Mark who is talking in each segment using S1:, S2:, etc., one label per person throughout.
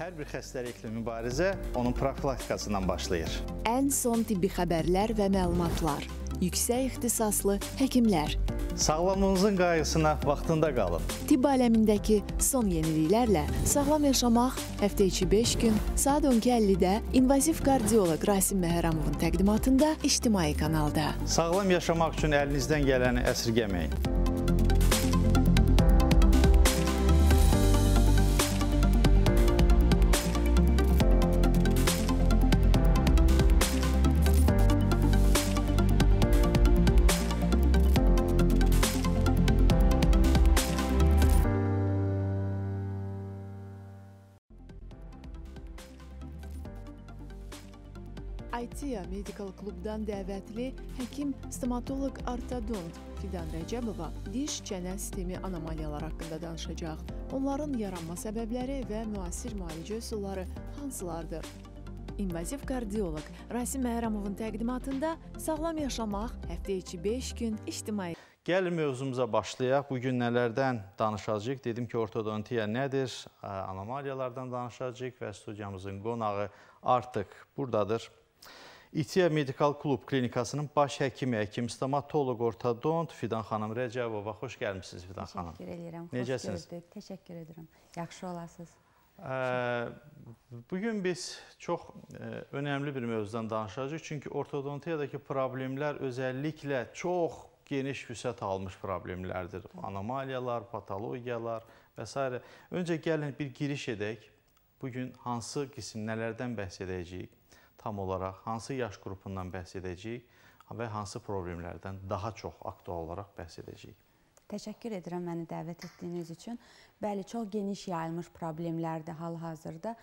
S1: Hər bir xəstəliklə mübarizə onun profilaktikasından başlayır.
S2: Ən son tibbi xəbərlər və məlumatlar, yüksək ixtisaslı həkimlər.
S1: Sağlamlığınızın qayğısına vaxtında qalın.
S2: Tibb aləmindəki son yeniliklərlə sağlam yaşamaq həftə içi 5 gün saat 12:50-də invaziv kardioloq Rasim Məhərəmovun təqdimatında ictimai kanalda.
S1: Sağlam yaşamaq üçün əlinizdən gələni əsirgəməyin. Medical klubdan dəvətli həkim stomatoloq ortodont Fidan
S2: Rəcəbova diş çənə sistemi anomaliyalar haqqında danışacaq. Onların yaranma səbəbləri və müasir müalicə üsulları hansılardır? İnvaziv kardioloq Rasim Məhramovun təqdimatında sağlam yaşamaq həftə içi 5 gün ictimai
S1: Gəlin mövzumuza başlayaq. Bu gün nələrdən danışacağıq? Dedim ki, ortodontiya nədir? Anomaliyalardan danışacağıq və studiyamızın qonağı artıq buradadır. İTİA Medikal Klub Klinikasının baş həkimi, həkim, stomatolog, ortodont Fidan xanım Rəcəbova. Xoş gəlmişsiniz Fidan Təşəkkür xanım. Təşəkkür edirəm. Necəsiniz? Xoş
S2: gördük. Təşəkkür edirəm. Yaxşı olasınız.
S1: Bugün biz çox önəmli bir mövzudan danışacağıq. Çünki ortodontiyadakı problemlər özəlliklə çox geniş vüsət almış problemlərdir. Anomaliyalar, patologiyalar və s. Öncə gəlin bir giriş edək. Bugün hansı qism, nələrdən bəhs edəcəyik? tam olaraq hansı yaş qrupundan bəhs edəcəyik və hansı problemlərdən daha çox aktual olaraq bəhs edəcəyik.
S2: Təşəkkür edirəm məni dəvət etdiyiniz üçün. Bəli, çox geniş yayılmış problemlərdir hal-hazırda.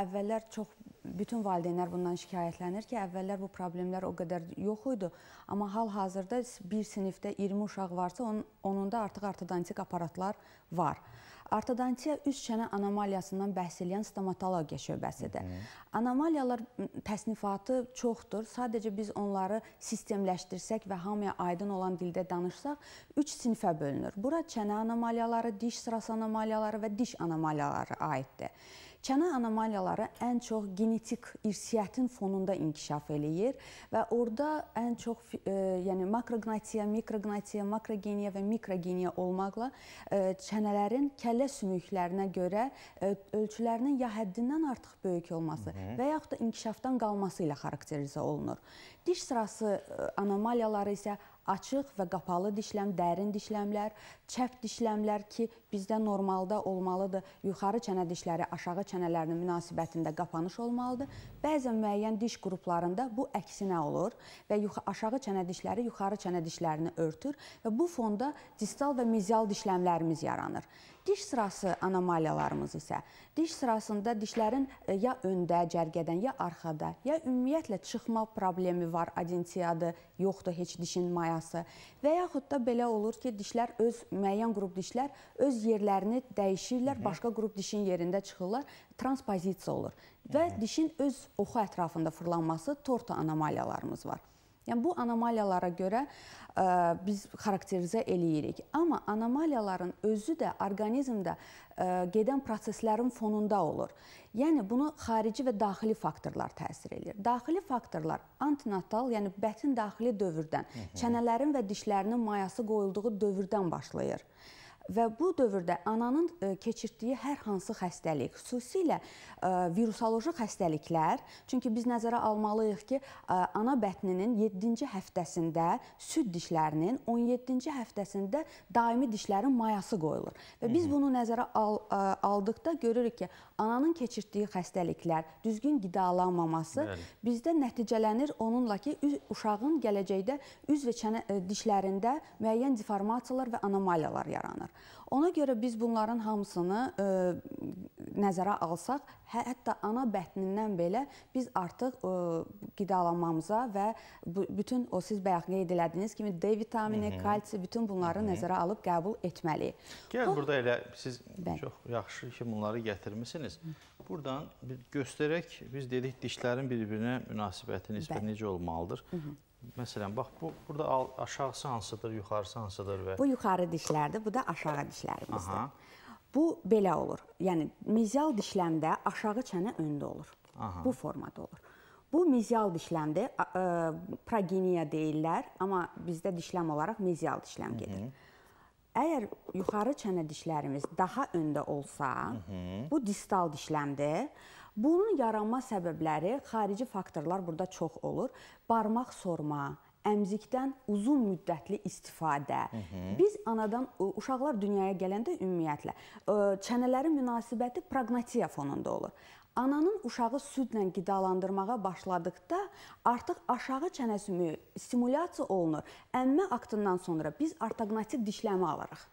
S2: Əvvəllər çox bütün valideynlər bundan şikayətlənir ki, əvvəllər bu problemlər o qədər yox idi, amma hal-hazırda bir sinifdə 20 uşaq varsa, onun, onun da artıq ortodontik aparatlar var. Hı Ortodontiya üz çənə anomaliyasından bəhs edən stomatologiya şöbəsidir. Hı -hı. Anomaliyalar təsnifatı çoxdur. Sadəcə biz onları sistemləşdirsək və hamıya aydın olan dildə danışsaq, 3 sinifə bölünür. Bura çənə anomaliyaları, diş sırası anomaliyaları və diş anomaliyaları aiddir. Çənə anomaliyaları ən çox genetik irsiyyətin fonunda inkişaf eləyir və orada ən çox e, yəni makrognatiya, mikrognatiya, makrogeniya və mikrogeniya olmaqla e, çənələrin kəllə sümüklərinə görə e, ölçülərinin ya həddindən artıq böyük olması Hı -hı. və yaxud da inkişafdan qalması ilə xarakterizə olunur. Diş sırası e, anomaliyaları isə açıq və qapalı dişləm, dərin dişləmlər, çəp dişləmlər ki, bizdə normalda olmalıdır. Yuxarı çənə dişləri aşağı çənələrinin münasibətində qapanış olmalıdır. Bəzən müəyyən diş qruplarında bu əksinə olur və aşağı çənə dişləri yuxarı çənə dişlərini örtür və bu fonda distal və mizial dişləmlərimiz yaranır. Diş sırası anomaliyalarımız isə diş sırasında dişlərin e, ya öndə cərgədən, ya arxada, ya ümumiyyətlə çıxma problemi var, adentiyadır, yoxdur heç dişin mayası və yaxud da belə olur ki, dişlər öz müəyyən qrup dişlər öz yerlərini dəyişirlər, Hı -hı. başqa qrup dişin yerində çıxırlar, transpozisiya olur və Hı -hı. dişin öz oxu ətrafında fırlanması torta anomaliyalarımız var. Yəni bu anomaliyalara görə ə, e, biz xarakterizə eləyirik. Amma anomaliyaların özü də orqanizmdə ə, e, gedən proseslərin fonunda olur. Yəni bunu xarici və daxili faktorlar təsir eləyir. Daxili faktorlar antenatal, yəni bətin daxili dövrdən, çənələrin və dişlərinin mayası qoyulduğu dövrdən başlayır. Və bu dövrdə ananın e, keçirtdiyi hər hansı xəstəlik, xüsusilə e, virusoloji xəstəliklər, çünki biz nəzərə almalıyıq ki, e, ana bətninin 7-ci həftəsində süd dişlərinin 17-ci həftəsində daimi dişlərin mayası qoyulur. Və biz bunu nəzərə al aldıqda görürük ki, ananın keçirtdiyi xəstəliklər, düzgün qidalanmaması Bəli. bizdə nəticələnir onunla ki, uşağın gələcəkdə üz və çənə dişlərində müəyyən deformasiyalar və anomaliyalar yaranır. Ona görə biz bunların hamısını ə, e, nəzərə alsaq, hə, hətta ana bətnindən belə biz artıq ə, e, qidalanmamıza və bu, bütün o siz bayaq qeyd elədiyiniz kimi D vitamini, Hı -hı. kalsi bütün bunları Hı -hı. nəzərə alıb qəbul etməliyik.
S1: Gəl o, burada elə siz bəli. çox yaxşı ki bunları gətirmisiniz. Hı -hı. Buradan bir göstərək biz dedik dişlərin bir-birinə münasibəti nisbət necə olmalıdır. Hı -hı. Məsələn, bax bu burada aşağısı hansıdır, yuxarısı hansıdır və Bu
S2: yuxarı dişlərdir, bu da aşağı dişlərimizdir. Aha. Bu belə olur. Yəni mizial dişləmdə aşağı çənə öndə olur. Aha. Bu formada olur. Bu mizial dişləmdir. E, progeniya deyirlər, amma bizdə dişləm olaraq mizial dişləm gedir. Hı -hı. Əgər yuxarı çənə dişlərimiz daha öndə olsa, Hı -hı. bu distal dişləmdir. Bunun yaranma səbəbləri xarici faktorlar burada çox olur. Barmaq sorma, əmzikdən uzun müddətli istifadə. Hı -hı. Biz anadan uşaqlar dünyaya gələndə ümumiyyətlə çənələrin münasibəti praqnatiya fonunda olur. Ananın uşağı südlə qidalandırmağa başladıqda artıq aşağı çənəsi stimulyasiya olunur. Əmmə aktından sonra biz ortoqnatik dişləmə alırıq.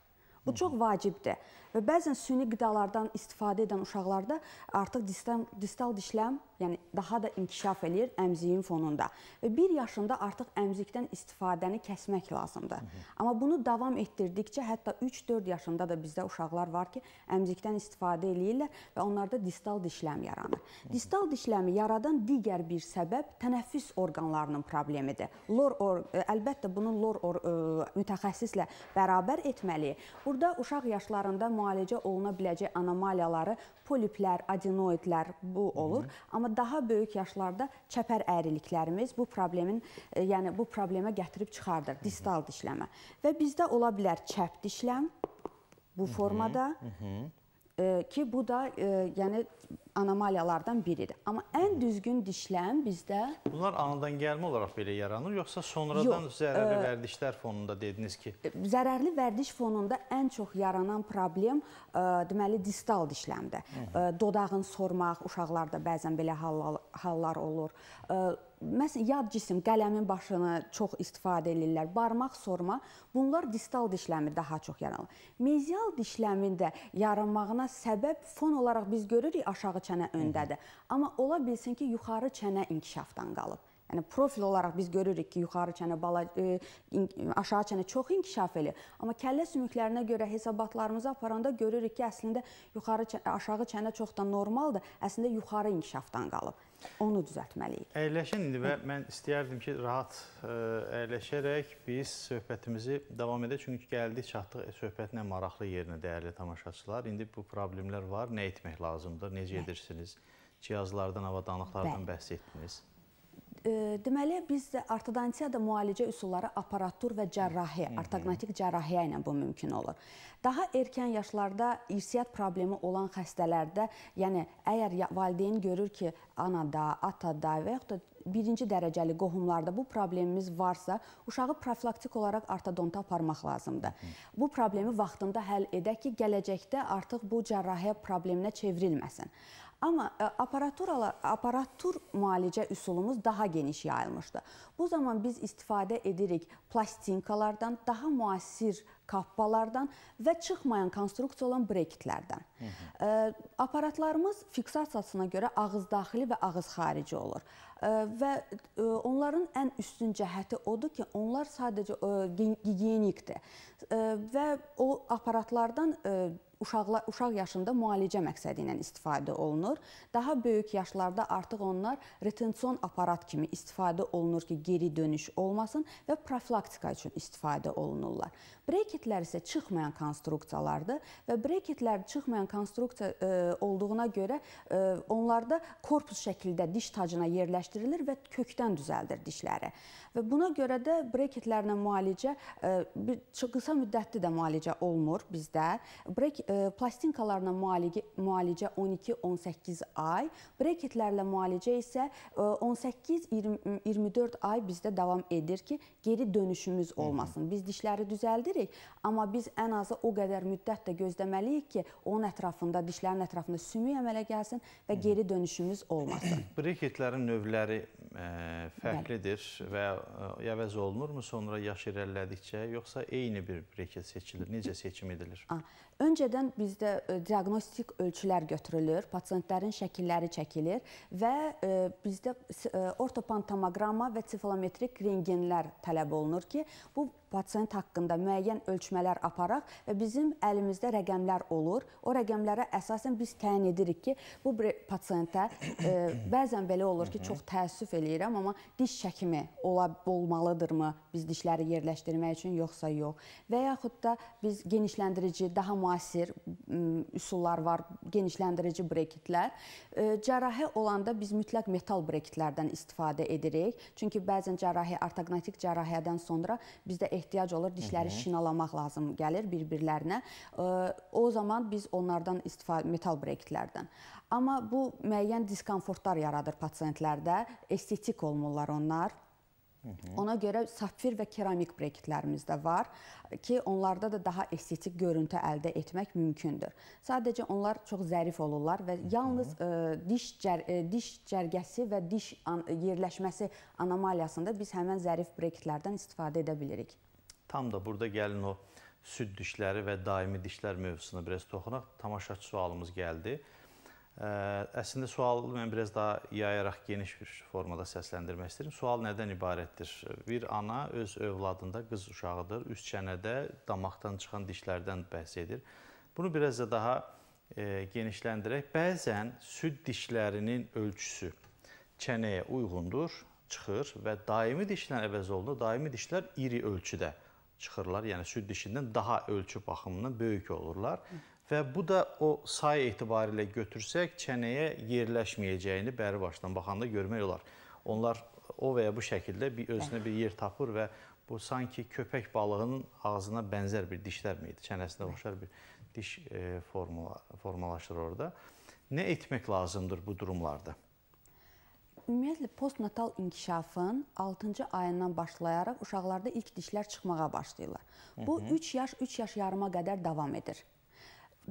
S2: Bu çox vacibdir. Və bəzən süni qidalardan istifadə edən uşaqlarda artıq distal, distal dişləm, yəni daha da inkişaf eləyir əmziyin fonunda. Və 1 yaşında artıq əmzikdən istifadəni kəsmək lazımdır. Hı -hı. Amma bunu davam etdirdikcə hətta 3-4 yaşında da bizdə uşaqlar var ki, əmzikdən istifadə eləyirlər və onlarda distal dişləm yaranır. Hı distal dişləmi yaradan digər bir səbəb tənəffüs orqanlarının problemidir. Lor or, əlbəttə bunu lor or, ə, mütəxəssislə bərabər etməliyik. Burada Burada uşaq yaşlarında müalicə oluna biləcək anomaliyaları poliplər, adenoidlər bu olur. Hı -hı. Amma daha böyük yaşlarda çəpər əyriliklərimiz bu problemin, e, yəni bu problemə gətirib çıxardır, distal dişləmə. Və bizdə ola bilər çəp dişləm bu formada, Hı -hı. Hı -hı ki, bu da e, yəni anomaliyalardan biridir. Amma ən düzgün dişləm bizdə
S1: Bunlar anadan gəlmə olaraq belə yaranır, yoxsa sonradan Yox, zərərli ə, e, vərdişlər fonunda dediniz ki? E,
S2: zərərli vərdiş fonunda ən çox yaranan problem ə, e, deməli distal dişləmdir. Hı -hı. Ə, dodağın sormaq, uşaqlarda bəzən belə hallar, hallar olur. Ə, məsələn yad cisim, qələmin başını çox istifadə edirlər, barmaq sorma, bunlar distal dişləmir daha çox yaranır. Mezial dişləmində yaranmağına səbəb fon olaraq biz görürük aşağı çənə öndədir. Amma ola bilsin ki, yuxarı çənə inkişafdan qalıb. Yəni profil olaraq biz görürük ki, yuxarı çənə bala ə, e, aşağı çənə çox inkişaf eləyir. Amma kəllə sümüklərinə görə hesabatlarımızı aparanda görürük ki, əslində yuxarı çənə, aşağı çənə çox da normaldır. Əslində yuxarı inkişafdan qalıb. Onu düzəltməliyik.
S1: Əyləşin indi və mən istəyərdim ki, rahat e, əyləşərək biz söhbətimizi davam edək. Çünki gəldik, çatdıq e, söhbətin ən maraqlı yerinə dəyərli tamaşaçılar. İndi bu problemlər var. Nə etmək lazımdır? Necə edirsiniz? Cihazlardan, avadanlıqlardan bəhs etdiniz.
S2: E, deməli, biz ortodontiyada müalicə üsulları aparatur və cərrahiyyə, ortognatik cərrahiyyə ilə bu mümkün olur. Daha erkən yaşlarda irsiyyət problemi olan xəstələrdə, yəni əgər valideyn görür ki, anada, atada və yaxud da birinci dərəcəli qohumlarda bu problemimiz varsa, uşağı profilaktik olaraq ortodonta aparmaq lazımdır. Hı. Bu problemi vaxtında həll edək ki, gələcəkdə artıq bu cərrahiyyə probleminə çevrilməsin. Amma e, aparaturalar, aparatur müalicə üsulumuz daha geniş yayılmışdı. Bu zaman biz istifadə edirik plastinkalardan, daha müasir kappalardan və çıxmayan konstruksiya olan breketlərdən. E, aparatlarımız fiksasiyasına görə ağız daxili və ağız xarici olur. E, və e, onların ən üstün cəhəti odur ki, onlar sadəcə gigiyenikdir. Və o aparatlardan uşaqlar uşaq yaşında müalicə məqsədi ilə istifadə olunur. Daha böyük yaşlarda artıq onlar retension aparat kimi istifadə olunur ki, geri dönüş olmasın və profilaktika üçün istifadə olunurlar. Breketlər isə çıxmayan konstruksiyalardır və breketlər çıxmayan konstruksiya e, olduğuna görə e, onlarda korpus şəklində diş tacına yerləşdirilir və kökdən düzəldir dişləri. Və buna görə də breketlərlə müalicə e, bir qısa müddətli də müalicə olmur bizdə. Brek e, plastinkalarla müalicə 12-18 ay, breketlərlə müalicə isə 18-24 ay bizdə davam edir ki, geri dönüşümüz olmasın. Biz dişləri düzəldirik, amma biz ən azı o qədər müddət də gözləməliyik ki, onun ətrafında, dişlərin ətrafında sümük əmələ gəlsin və geri dönüşümüz olmasın.
S1: Breketlərin növləri ə, fərqlidir və əvəz olunurmu sonra yaş irəlilədikcə, yoxsa eyni bir breket seçilir? Necə seçim edilir?
S2: Öncədən Əvvəldən bizdə e, diaqnostik ölçülər götürülür, pasientlərin şəkilləri çəkilir və e, bizdə e, ortopantomograma və sifolometrik rengenlər tələb olunur ki, bu pasiyent haqqında müəyyən ölçmələr aparaq və bizim əlimizdə rəqəmlər olur. O rəqəmlərə əsasən biz təyin edirik ki, bu pasiyentə e, bəzən belə olur ki, çox təəssüf eləyirəm, amma diş çəkimi ola olmalıdırmı biz dişləri yerləşdirmək üçün yoxsa yox. Və yaxud da biz genişləndirici, daha müasir bir üsullar var, genişləndirici breketlər. Cərrahə olanda biz mütləq metal breketlərdən istifadə edirik. Çünki bəzən cərrahə, ortoqnatik cərrahədən sonra bizdə ehtiyac olur dişləri şinalamaq lazım gəlir bir-birlərinə. O zaman biz onlardan istifadə metal breketlərdən. Amma bu müəyyən diskomfortlar yaradır pasientlərdə. Estetik olmurlar onlar. Ona görə safir və keramik breketlərimiz də var ki, onlarda da daha estetik görüntü əldə etmək mümkündür. Sadəcə onlar çox zərif olurlar və yalnız ə, e, diş cər, ə, e, diş cərgəsi və diş an yerləşməsi anomaliyasında biz həmin zərif breketlərdən istifadə edə bilərik.
S1: Tam da burada gəlin o süd dişləri və daimi dişlər mövzusuna biraz toxunaq. Tamaşaçı sualımız gəldi. Hı Əslində sualı mən biraz daha yayaraq geniş bir formada səsləndirmək istəyirəm. Sual nədən ibarətdir? Bir ana öz övladında qız uşağıdır, üst çənədə damaqdan çıxan dişlərdən bəhs edir. Bunu biraz da daha e, genişləndirək. Bəzən süd dişlərinin ölçüsü çənəyə uyğundur, çıxır və daimi dişlər əvəz olunur. Daimi dişlər iri ölçüdə çıxırlar. Yəni süd dişindən daha ölçü baxımından böyük olurlar. Hı. Və bu da o say etibarilə götürsək çənəyə yerləşməyəcəyini bəri başdan baxanda görmək olar. Onlar o və ya bu şəkildə bir özünə bir yer tapır və bu sanki köpək balığının ağzına bənzər bir dişlərmi idi? Çənəsinə oxşar bir diş e, formula formalaşır orada. Nə etmək lazımdır bu durumlarda?
S2: Ümumiyyətlə postnatal inkişafın 6-cı ayından başlayaraq uşaqlarda ilk dişlər çıxmağa başlayırlar. Bu 3 yaş, 3 yaş yarıma qədər davam edir.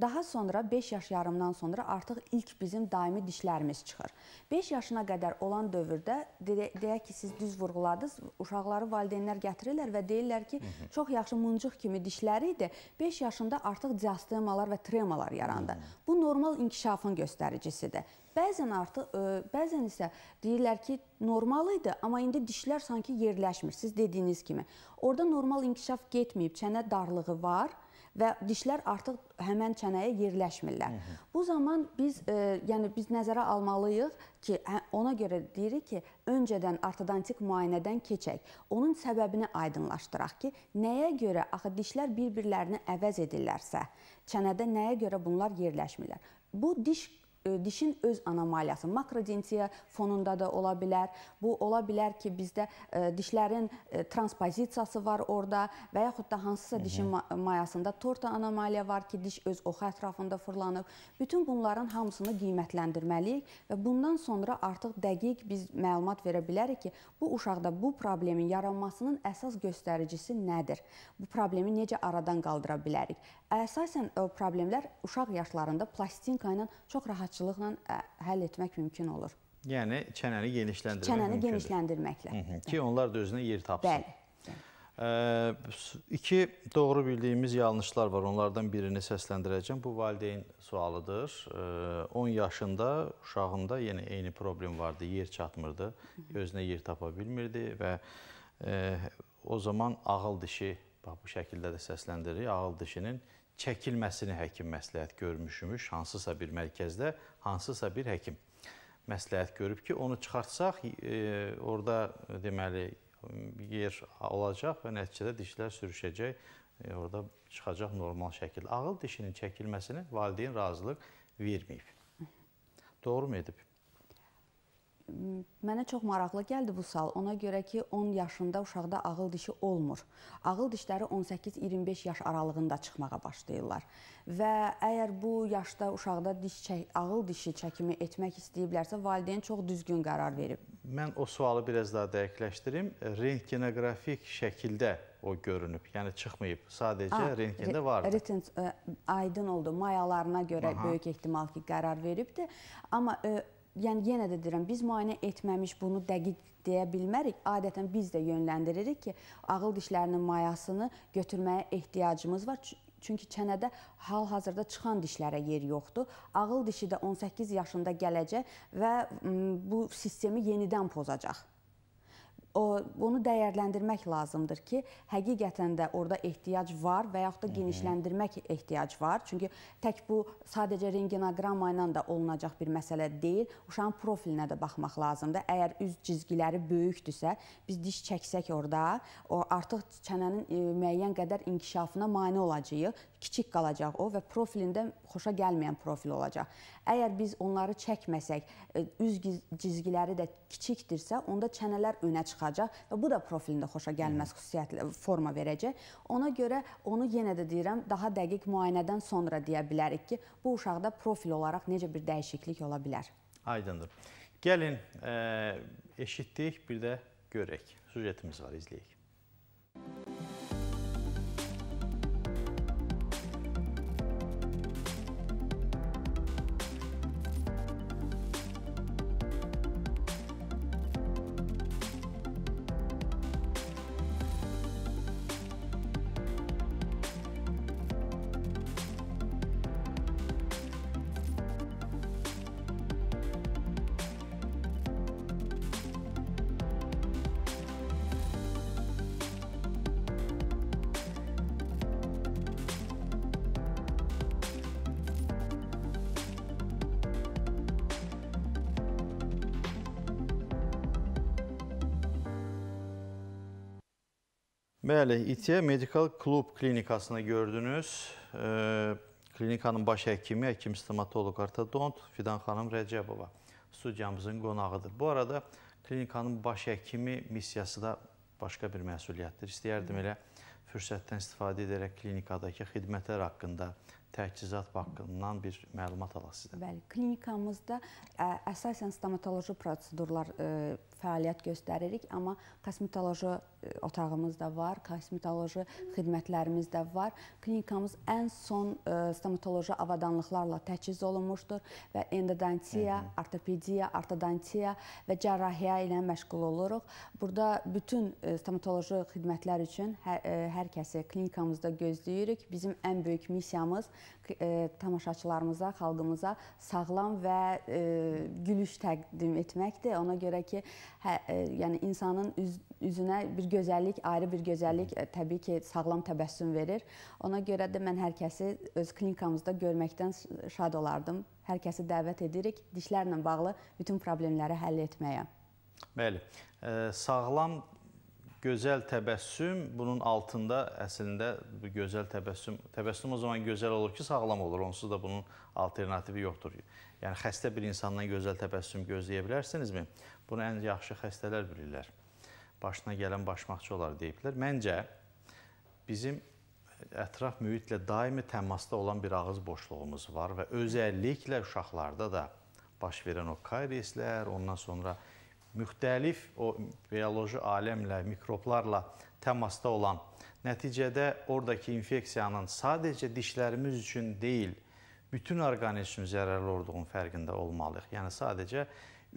S2: Daha sonra 5 yaş yarımdan sonra artıq ilk bizim daimi dişlərimiz çıxır. 5 yaşına qədər olan dövrdə deyək ki, siz düz vurğuladınız, uşaqları valideynlər gətirirlər və deyirlər ki, Hı -hı. çox yaxşı mıncıq kimi dişləri idi. 5 yaşında artıq diastemalar və tremalar yarandı. Hı Bu normal inkişafın göstəricisidir. Bəzən artıq e, bəzən isə deyirlər ki, normal idi, amma indi dişlər sanki yerləşmir. Siz dediyiniz kimi, orada normal inkişaf getməyib, çənə darlığı var. Hı və dişlər artıq həmən çənəyə yerləşmirlər. Hı -hı. Bu zaman biz, e, yəni biz nəzərə almalıyıq ki, hə, ona görə deyirik ki, öncədən ortodontik müayinədən keçək. Onun səbəbini aydınlaşdıraq ki, nəyə görə axı dişlər bir-birlərini əvəz edirlərsə, çənədə nəyə görə bunlar yerləşmirlər? Bu diş dişin öz anomaliyası, makrodensiya fonunda da ola bilər. Bu ola bilər ki, bizdə e, dişlərin e, transpozisiyası var orada və yaxud da hansısa Hı -hı. dişin mayasında torta anomaliya var ki, diş öz oxu ətrafında fırlanıb. Bütün bunların hamısını qiymətləndirməliyik və bundan sonra artıq dəqiq biz məlumat verə bilərik ki, bu uşaqda bu problemin yaranmasının əsas göstəricisi nədir? Bu problemi necə aradan qaldıra bilərik? Əsasən problemlər uşaq yaşlarında plastinka ilə çox rahat yaradıcılıqla həll etmək mümkün olur.
S1: Yəni çənəni genişləndirmək Çənəni mümkündür.
S2: genişləndirməklə. Hı
S1: -hı. Ki, onlar da özünə yer tapsın. Bəli. Ə, iki doğru bildiyimiz yanlışlar var. Onlardan birini səsləndirəcəm. Bu valideyn sualıdır. Ə, 10 yaşında uşağında yenə eyni problem vardı. Yer çatmırdı. Özünə yer tapa bilmirdi və ə, o zaman ağıl dişi bax bu şəkildə də səsləndirir. Ağıl dişinin çəkilməsini həkim məsləhət görmüşmüş, hansısa bir mərkəzdə, hansısa bir həkim məsləhət görüb ki, onu çıxartsaq, e, orada deməli yer olacaq və nəticədə dişlər sürüşəcək, e, orada çıxacaq normal şəkildə. Ağıl dişinin çəkilməsini valideyn razılıq verməyib. Doğru mu edib?
S2: Mənə çox maraqlı gəldi bu sual. Ona görə ki, 10 yaşında uşaqda ağıl dişi olmur. Ağıl dişləri 18-25 yaş aralığında çıxmağa başlayırlar. Və əgər bu yaşda uşaqda diş çək, ağıl dişi çəkimi etmək istəyiblərsə, valideyn çox düzgün qərar verib.
S1: Mən o sualı biraz daha dəqiqləşdirim. Rentgenografik şəkildə o görünüb. Yəni çıxmayıb. Sadəcə A, ah, rentgində vardı.
S2: Retin e, aydın oldu. Mayalarına görə Aha. böyük ehtimal ki, qərar veribdi. Amma ə, e, yəni yenə də deyirəm, biz müayinə etməmiş bunu dəqiq deyə bilmərik. Adətən biz də yönləndiririk ki, ağıl dişlərinin mayasını götürməyə ehtiyacımız var. Çünki çənədə hal-hazırda çıxan dişlərə yer yoxdur. Ağıl dişi də 18 yaşında gələcək və bu sistemi yenidən pozacaq bunu dəyərləndirmək lazımdır ki, həqiqətən də orada ehtiyac var və yaxud da genişləndirmək ehtiyac var. Çünki tək bu sadəcə rentgenoqramma ilə da olunacaq bir məsələ deyil. Uşağın profilinə də baxmaq lazımdır. Əgər üz cizgiləri böyükdürsə, biz diş çəksək orada, o artıq çənənin e, müəyyən qədər inkişafına mane olacağıq. Kiçik qalacaq o və profilində xoşa gəlməyən profil olacaq. Əgər biz onları çəkməsək, e, üz cizgiləri də kiçikdirsə, onda çənələr önə çıxacaq çıxacaq və bu da profilində xoşa gəlməz xüsusiyyət forma verəcək. Ona görə onu yenə də deyirəm, daha dəqiq müayinədən sonra deyə bilərik ki, bu uşaqda profil olaraq necə bir dəyişiklik ola bilər.
S1: Aydındır. Gəlin, ə, eşitdik, bir də görək. Sujetimiz var, izləyək. Bəli, İTİyə Medikal Klub klinikasını gördünüz. E, klinikanın baş həkimi, həkim stomatoloq ortodont Fidan xanım Rəcəbova studiyamızın qonağıdır. Bu arada klinikanın baş həkimi missiyası da başqa bir məsuliyyətdir. İstəyərdim elə fürsətdən istifadə edərək klinikadakı xidmətlər haqqında, təchizat haqqından bir məlumat alaq sizdən.
S2: Bəli, klinikamızda ə, əsasən stomatoloji prosedurlar ə, fəaliyyət göstəririk, amma kosmetoloji e, otağımız da var, kosmetoloji xidmətlərimiz də var. Klinikamız ən son e, stomatoloji avadanlıqlarla təchiz olunmuşdur və endodontiya, ortopediya, ortodontiya və cərrahiyyə ilə məşğul oluruq. Burada bütün e, stomatoloji xidmətlər üçün hər, hər kəsi klinikamızda gözləyirik. Bizim ən böyük missiyamız tamaşaçılarımıza, xalqımıza sağlam və gülüş təqdim etməkdir. Ona görə ki, hə, ə, e, yəni insanın üz, üzünə bir gözəllik, ayrı bir gözəllik ə, e, təbii ki, sağlam təbəssüm verir. Ona görə də mən hər kəsi öz klinikamızda görməkdən şad olardım. Hər kəsi dəvət edirik dişlərlə bağlı bütün problemləri həll etməyə.
S1: Bəli. Ə, e, sağlam gözəl təbəssüm bunun altında əslində bu gözəl təbəssüm təbəssüm o zaman gözəl olur ki, sağlam olur. Onsuz da bunun alternativi yoxdur. Yəni xəstə bir insandan gözəl təbəssüm gözləyə bilərsinizmi? Bunu ən yaxşı xəstələr bilirlər. Başına gələn başmaqçı olar deyiblər. Məncə bizim ətraf mühitlə daimi təmasda olan bir ağız boşluğumuz var və özəlliklə uşaqlarda da baş verən o kairislər, ondan sonra müxtəlif o bioloji aləmlə, mikroblarla təmasda olan, nəticədə oradakı infeksiyanın sadəcə dişlərimiz üçün deyil, bütün orqanizm zərərli olduğunun fərqində olmalıyıq. Yəni sadəcə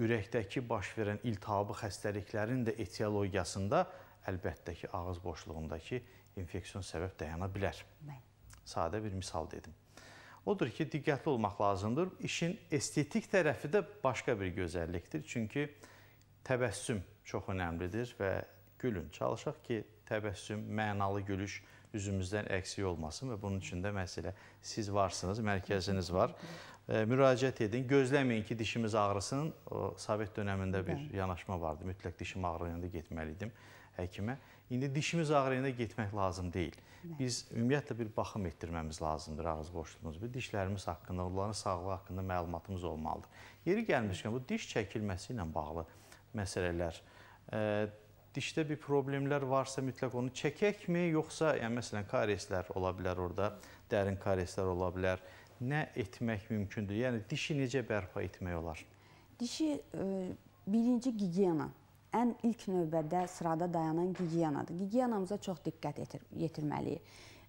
S1: ürəkdəki baş verən iltihabı xəstəliklərin də etiologiyasında əlbəttə ki, ağız boşluğundakı infeksiyon səbəb dayana bilər. Bəli. Sadə bir misal dedim. Odur ki, diqqətli olmaq lazımdır. İşin estetik tərəfi də başqa bir gözəllikdir. Çünki təbəssüm çox önəmlidir və gülün. Çalışaq ki, təbəssüm, mənalı gülüş, gülüş üzümüzdən əksik olmasın və bunun üçün də məsələ siz varsınız, mərkəziniz var. Müraciət edin, gözləməyin ki, dişimiz ağrısın. O, Sovet dönəmində bir yanaşma vardı, mütləq dişim ağrıyanda getməliydim həkimə. İndi dişimiz ağrıyanda getmək lazım deyil. Biz ümumiyyətlə bir baxım etdirməmiz lazımdır ağız boşluğumuzu. Dişlərimiz haqqında, onların sağlığı haqqında məlumatımız olmalıdır. Yeri gəlmişkən bu diş çəkilməsi ilə bağlı məsələlər, e, dişdə bir problemlər varsa mütləq onu çəkəkmi, yoxsa yəni məsələn karyeslər ola bilər orada, dərin karyeslər ola bilər. Nə etmək mümkündür? Yəni dişi necə bərpa etmək olar?
S2: Dişi ə, e, birinci gigiyena ən ilk növbədə sırada dayanan gigiyenadır. Gigiyenamıza çox diqqət yetir yetirməliyik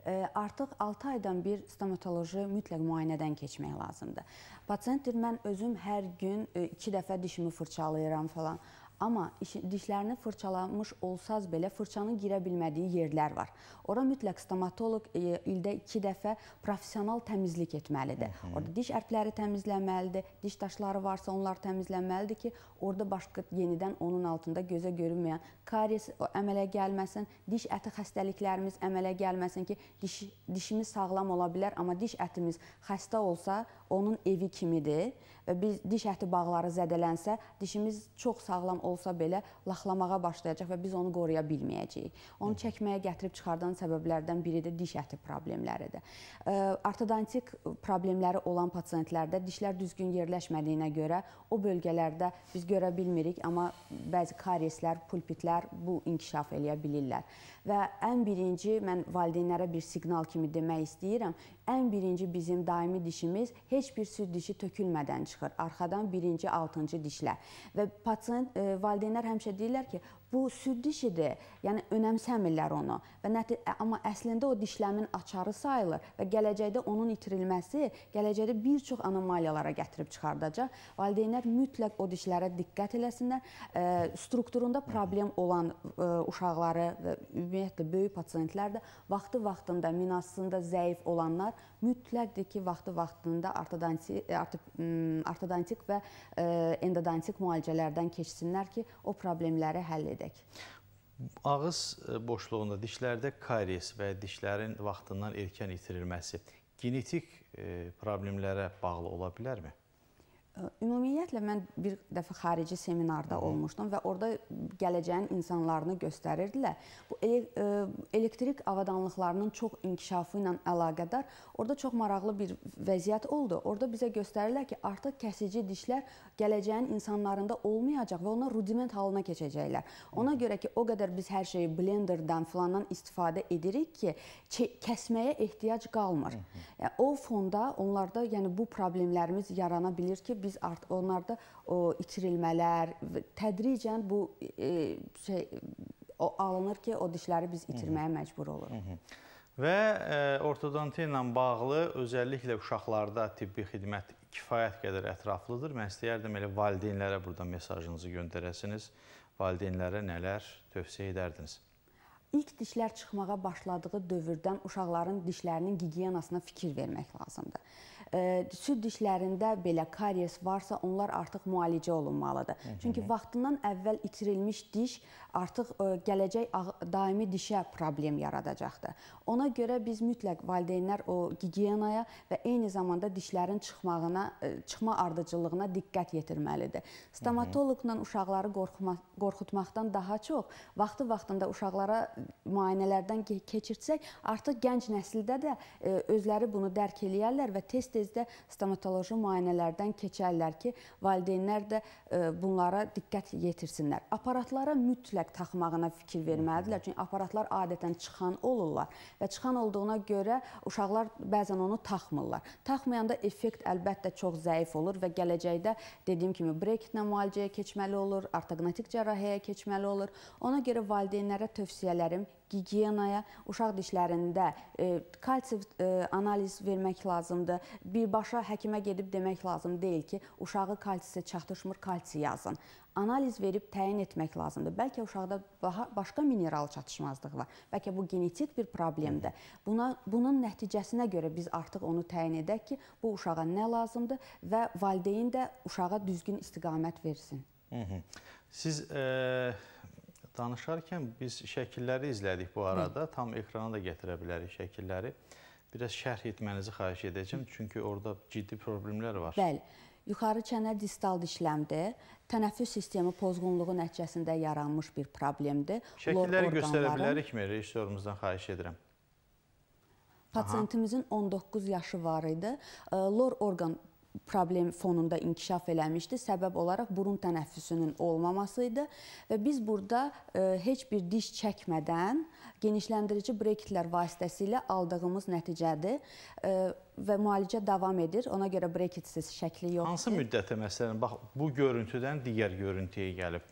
S2: e, artıq 6 aydan bir stomatoloji mütləq müayinədən keçmək lazımdır. Pasiyentdir, mən özüm hər gün 2 e, dəfə dişimi fırçalayıram falan. Amma dişlərini fırçalanmış olsaz belə fırçanın girə bilmədiyi yerlər var. Ora mütləq stomatoloq e, ildə 2 dəfə professional təmizlik etməlidir. Hı -hı. Orada diş ərkləri təmizlənməlidir, diş daşları varsa onlar təmizlənməlidir ki, orada başqa yenidən onun altında gözə görünməyən karies əmələ gəlməsin, diş əti xəstəliklərimiz əmələ gəlməsin ki, diş, dişimiz sağlam ola bilər, amma diş ətimiz xəstə olsa, onun evi kimidir. E, biz diş əti bağları zədələnsə, dişimiz çox sağlam olsa belə laxlamağa başlayacaq və biz onu qoruya bilməyəcəyik. Onu çəkməyə gətirib çıxardan səbəblərdən biri də diş əti problemləridir. E, ortodontik problemləri olan pasientlərdə dişlər düzgün yerləşmədiyinə görə o bölgələrdə biz görə bilmirik, amma bəzi karyeslər, pulpitlər bu inkişaf eləyə bilirlər. Və ən birinci mən valideynlərə bir siqnal kimi demək istəyirəm. Ən birinci bizim daimi dişimiz heç heç bir süd dişi tökülmədən çıxır. Arxadan birinci, altıncı dişlə. Və pasiyent, e, valideynlər həmişə deyirlər ki, bu süd dişidir, yəni önəmsəmirlər onu. Və nəti, amma əslində o dişləmin açarı sayılır və gələcəkdə onun itirilməsi gələcəkdə bir çox anomaliyalara gətirib çıxardacaq. Valideynlər mütləq o dişlərə diqqət eləsinlər. E, strukturunda problem olan e, uşaqları və ümumiyyətlə böyük pasiyentlər də vaxtı-vaxtında minasında zəif olanlar mütləqdir ki, vaxtı vaxtında ortodontik e, ortodontik və e, endodontik müalicələrdən keçsinlər ki, o problemləri həll edək.
S1: Ağız e, boşluğunda dişlərdə karies və dişlərin vaxtından erkən itirilməsi genetik problemlərə bağlı ola bilərmi?
S2: Ümumiyyətlə mən bir dəfə xarici seminarda olmuşdum və orada gələcəyin insanlarını göstərirdilər. Bu e, elektrik avadanlıqlarının çox inkişafı ilə əlaqədar orada çox maraqlı bir vəziyyət oldu. Orada bizə göstərirlər ki, artıq kəsici dişlər gələcəyin insanlarında olmayacaq və onlar rudiment halına keçəcəklər. Ona görə ki, o qədər biz hər şeyi blenderdan filandan istifadə edirik ki, kəsməyə ehtiyac qalmır. Yəni, o fonda onlarda yəni bu problemlərimiz yarana bilir ki, biz art onlarda o itirilmələr tədricən bu e, şey o alınır ki, o dişləri biz itirməyə məcbur oluruq.
S1: Və e, ortodontiya ilə bağlı özəlliklə uşaqlarda tibbi xidmət kifayət qədər ətraflıdır. Mən istəyərdim elə valideynlərə burada mesajınızı göndərəsiniz. Valideynlərə nələr tövsiyə edərdiniz?
S2: İlk dişlər çıxmağa başladığı dövrdən uşaqların dişlərinin gigiyenasına fikir vermək lazımdır süd dişlərində belə karies varsa, onlar artıq müalicə olunmalıdır. Çünki vaxtından əvvəl itirilmiş diş artıq e, gələcək daimi dişə problem yaradacaqdır. Ona görə biz mütləq valideynlər o gigiyenaya və eyni zamanda dişlərin çıxmağına, e, çıxma ardıcıllığına diqqət yetirməlidir. Stomatoloqla uşaqları qorxma, qorxutmaqdan daha çox vaxtı-vaxtında uşaqlara müayinələrdən keçirtsək, artıq gənc nəsildə də e, özləri bunu dərk eləyərlər və tez-tez də stomatoloji müayinələrdən keçərlər ki, valideynlər də bunlara diqqət yetirsinlər. Aparatlara mütləq mütləq taxmağına fikir verməlidirlər. Çünki aparatlar adətən çıxan olurlar və çıxan olduğuna görə uşaqlar bəzən onu taxmırlar. Taxmayanda effekt əlbəttə çox zəif olur və gələcəkdə dediyim kimi breketlə müalicəyə keçməli olur, ortoqnatik cərrahiyyəyə keçməli olur. Ona görə valideynlərə tövsiyələrim gigiyenaya, uşaq dişlərində e, kalsiv e, analiz vermək lazımdır. Birbaşa həkimə gedib demək lazım deyil ki, uşağı kalsisə çatışmır, kalsi yazın. Analiz verib təyin etmək lazımdır. Bəlkə uşaqda daha başqa mineral çatışmazlığı var. Bəlkə bu genetik bir problemdir. Buna bunun nəticəsinə görə biz artıq onu təyin edək ki, bu uşağa nə lazımdır və valideyn də uşağa düzgün istiqamət versin.
S1: Hı -hı. Siz e, danışarkən biz şəkilləri izlədik bu arada. Hı. Tam ekrana da gətirə bilərik şəkilləri. Biraz şərh etmənizi xahiş edəcəm, çünki orada ciddi problemlər var. Bəli.
S2: Yuxarı çənə distal dişləmdir. Tənəffüs sistemi pozğunluğu nəticəsində yaranmış bir problemdir.
S1: Şəkilləri göstərə bilərikmi? Rejissorumuzdan xahiş edirəm. Pasiyentimizin
S2: 19 yaşı var idi. Lor orqan problem fonunda inkişaf eləmişdi. Səbəb olaraq burun tənəffüsünün olmaması idi və biz burada e, heç bir diş çəkmədən genişləndirici breketlər vasitəsilə aldığımız nəticədir. E, və müalicə davam edir. Ona görə breketsiz şəkli yoxdur. Hansı
S1: müddətə məsələn bax bu görüntüdən digər görüntüyə gəlib?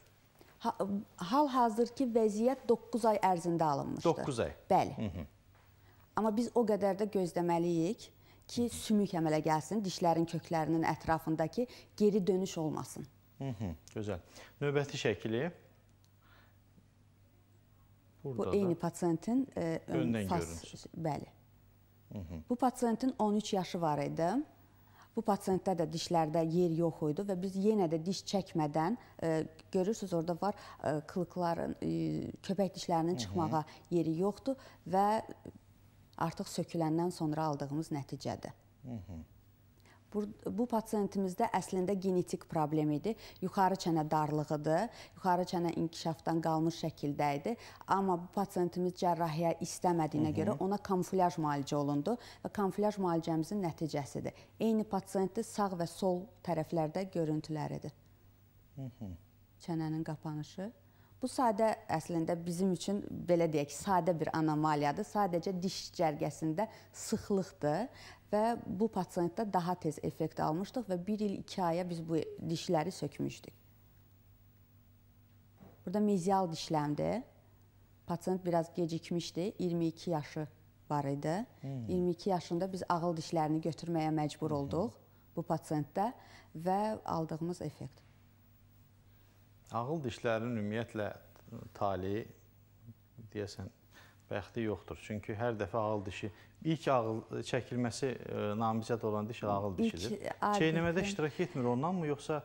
S2: Ha, Hal-hazırki vəziyyət 9 ay ərzində alınmışdır. 9 ay. Bəli. Hı -hı. Amma biz o qədər də gözləməliyik ki, sümük əmələ gəlsin, dişlərin köklərinin ətrafındakı geri dönüş olmasın.
S1: Hı -hı, gözəl. Növbəti şəkili Burada Bu eyni
S2: pasiyentin e, ön fas, görünsün. bəli. Hı -hı. Bu pasiyentin 13 yaşı var idi. Bu pasiyentdə də dişlərdə yer yox idi və biz yenə də diş çəkmədən e, görürsüz orada var e, kılıqların, e, köpək dişlərinin çıxmağa Hı -hı. yeri yoxdur və artıq söküləndən sonra aldığımız nəticədir. Hı -hı. Bu, bu pasiyentimizdə əslində genetik problem idi. Yuxarı çənə darlığıdır, yuxarı çənə inkişafdan qalmış şəkildə idi. Amma bu pasiyentimiz cərrahiyə istəmədiyinə Hı -hı. görə ona kamuflyaj müalicə olundu və kamuflyaj müalicəmizin nəticəsidir. Eyni pasiyentdə sağ və sol tərəflərdə görüntüləridir. Hı -hı. Çənənin qapanışı. Bu sadə əslində bizim üçün belə deyək, sadə bir anomaliyadır. Sadəcə diş cərgəsində sıxlıqdır və bu pasientdə daha tez effekt almışdıq və 1 il 2 aya biz bu dişləri sökmüşdük. Burada mezial dişləmdir. Pasient biraz gecikmişdi, 22 yaşı var idi. Hmm. 22 yaşında biz ağıl dişlərini götürməyə məcbur hmm. olduq hmm. bu pasientdə və aldığımız effekt.
S1: Ağıl dişlərinin ümumiyyətlə taleyi deyəsən bəxti yoxdur. Çünki hər dəfə ağıl dişi ilk ağıl çəkilməsi e, namizəd olan diş ağıl dişidir. Çeynəmədə iştirak etmir ondan mı yoxsa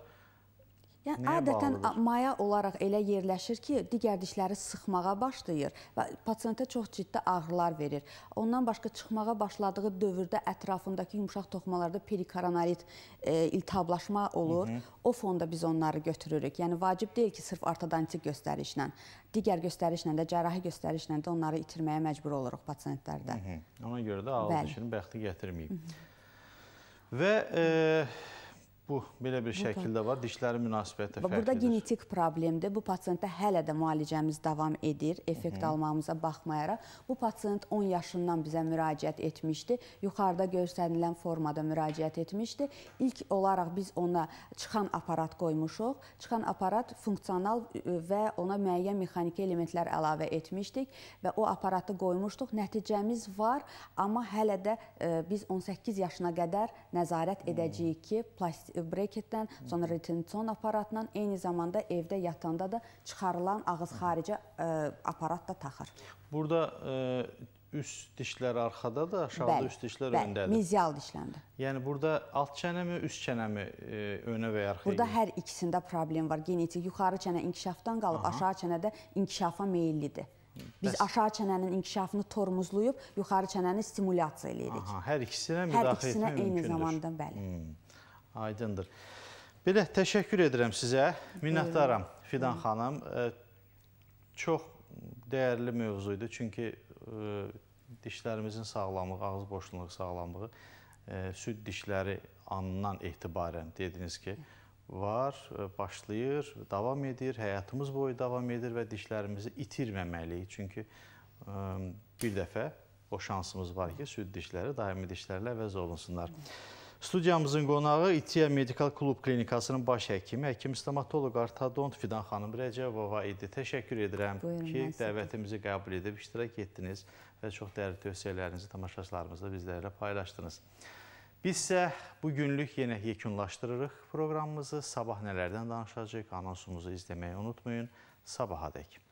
S1: Yəni Nəyə adətən bağlıdır?
S2: maya olaraq elə yerləşir ki, digər dişləri sıxmağa başlayır və pasientə çox ciddi ağrılar verir. Ondan başqa çıxmağa başladığı dövrdə ətrafındakı yumşaq toxumalarda perikoronarit e, iltihablaşma olur. Hı -hı. O fonda biz onları götürürük. Yəni vacib deyil ki, sırf ortodontik göstərişlə, digər göstərişlə də, cərrahi göstərişlə də onları itirməyə məcbur oluruq pasientlərdə. Hı -hı.
S1: Ona görə də ağrı dişinin bəxti gətirməyib. Hı -hı. Və e, Bu belə bir şəkildə var. Dişləri münasibəti fərqlidir. Burada
S2: genetik problemdir. Bu pasiyentdə hələ də müalicəmiz davam edir. Effekt Hı -hı. almağımıza baxmayaraq bu pasiyent 10 yaşından bizə müraciət etmişdi. Yuxarıda göstərilən formada müraciət etmişdi. İlk olaraq biz ona çıxan aparat qoymuşuq. Çıxan aparat funksional və ona müəyyən mexaniki elementlər əlavə etmişdik və o aparatı qoymuşduq. Nəticəmiz var, amma hələ də biz 18 yaşına qədər nəzarət edəcəyik ki, plastik lokomotiv breketdən, sonra retension aparatdan, eyni zamanda evdə yatanda da çıxarılan ağız xaricə ə, e, aparat da taxır.
S1: Burada ə, e, üst dişlər arxada da, aşağıda bəli, üst dişlər bəli, öndədir. Bəli, mizial dişləndi. Yəni burada alt çənəmi, üst çənəmi e, önə və arxaya? Burada gedir?
S2: hər ikisində problem var. Genetik yuxarı çənə inkişafdan qalıb, Aha. aşağı çənədə inkişafa meyillidir. Biz Bəs... aşağı çənənin inkişafını tormuzlayıb, yuxarı çənəni stimulyasiya eləyirik.
S1: Aha, hər ikisinə müdaxilə etmək mümkündür. Hər ikisinə eyni mümkündür. zamanda, bəli. Hmm. Aydındır. Belə təşəkkür edirəm sizə. Minnətdaram Fidan xanım. E, çox dəyərli mövzu idi. Çünki e, dişlərimizin sağlamlığı, ağız boşluğunun sağlamlığı e, süd dişləri anından etibarən dediniz ki, var, başlayır, davam edir, həyatımız boyu davam edir və dişlərimizi itirməməliyik. Çünki bir dəfə o şansımız var ki, süd dişləri daimi dişlərlə əvəz olunsunlar. Hı. Studiyamızın qonağı İTİA Medikal Klub Klinikasının baş həkimi, həkim stomatoloq ortodont Fidan xanım Rəcəbova idi. Təşəkkür edirəm Buyurun, ki, dəvətimizi qəbul edib iştirak etdiniz və çox dəyərli tövsiyələrinizi tamaşaçılarımızla bizlərlə paylaşdınız. Biz isə bu günlük yenə yekunlaşdırırıq proqramımızı. Sabah nələrdən danışacağıq? Anonsumuzu izləməyi unutmayın. Sabaha dək.